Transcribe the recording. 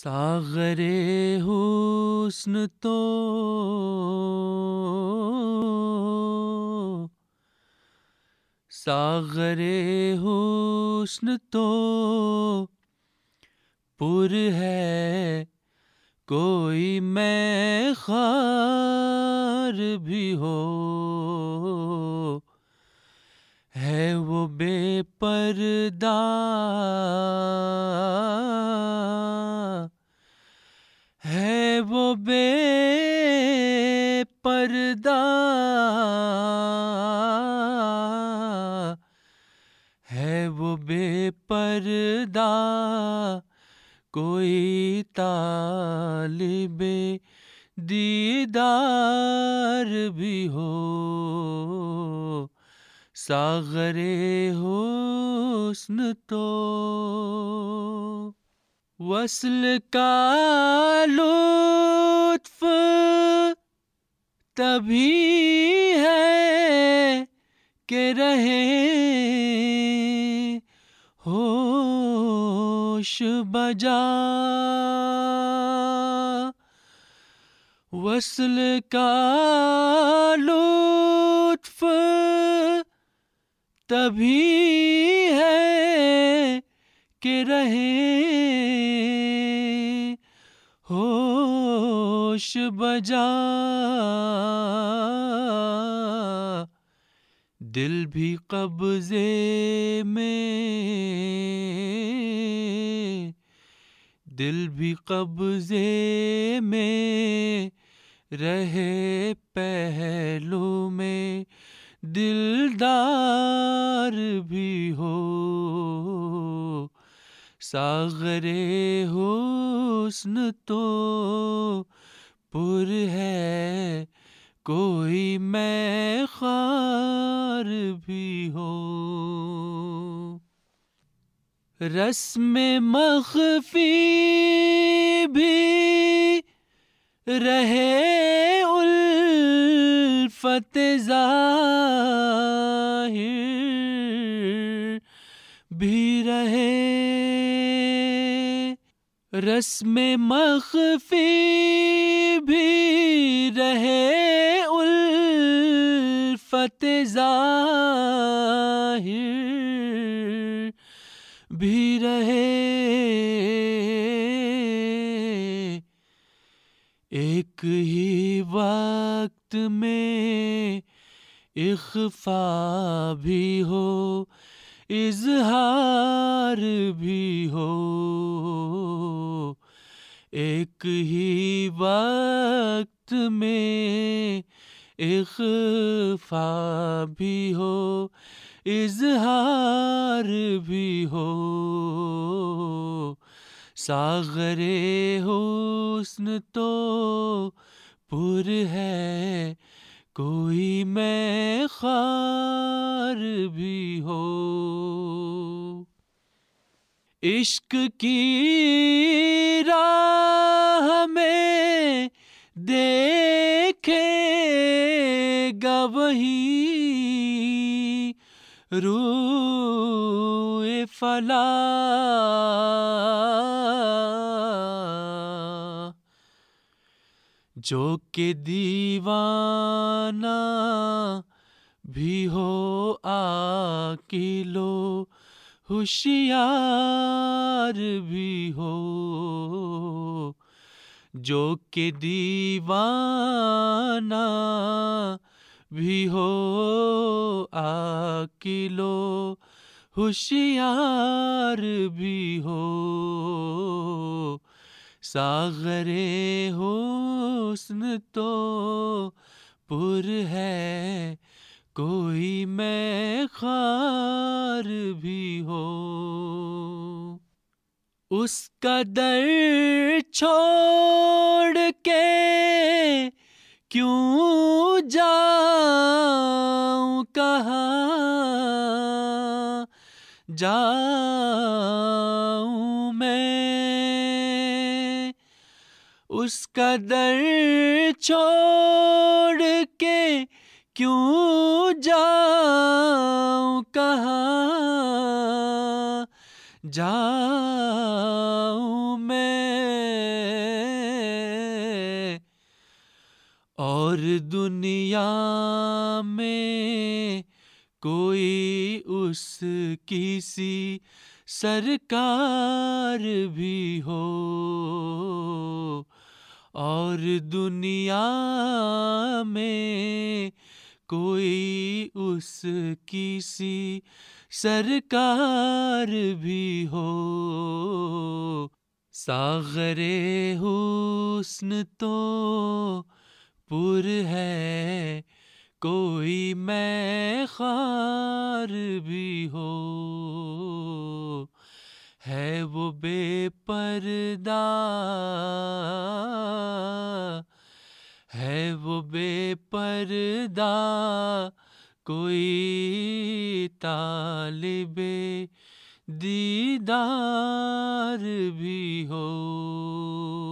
ساغر حسن تو ساغر حسن تو پور ہے کوئی میں خار بھی ہو ہے وہ بے پردہ ہے وہ بے پردہ کوئی طالب دیدار بھی ہو ساغر حسن تو وصل کا لطف تبھی ہے کہ رہے ہو بجا وصل کا لطف تبھی ہے کہ رہے خوش بجا دل بھی قبضے میں دل بھی قبضے میں رہے پہلو میں دلدار بھی ہو ساغرے حسن تو پر ہے کوئی میں خار بھی ہو رسم مخفی بھی رہے الفت بھی رہے رسم مخفی بھی رہے الفت ظاہر بھی رہے ایک ہی وقت میں اخفا بھی ہو اظہار بھی ہو ایک ہی وقت میں اخفا بھی ہو اظہار بھی ہو ساغر حسن تو پر ہے کوئی میں خار بھی ہو عشق کی راہ میں دیکھے گا وہی رو فلا جو کہ دیوانہ بھی ہو آ کلو لو ہوشیار بھی ہو جو کہ دیوانہ بھی ہو آکلو ہوشیار بھی ہو ساغر حسن تو پر ہے کوئی میں خار بھی ہو اس کا در چھوڑ کے کیوں جا کہاں جا میں اس در چھوڑ کے کیوں جاؤں کہاں جنیا میں کوئی اس کسی سرکار بھی ہو اور دنیا میں کوئی اس کسی سرکار بھی ہو ساغر حسن تو پر ہے کوئی میں خار بھی ہو ہے وہ بے پردہ ہے وہ بے پردہ کوئی طالب دیدار بھی ہو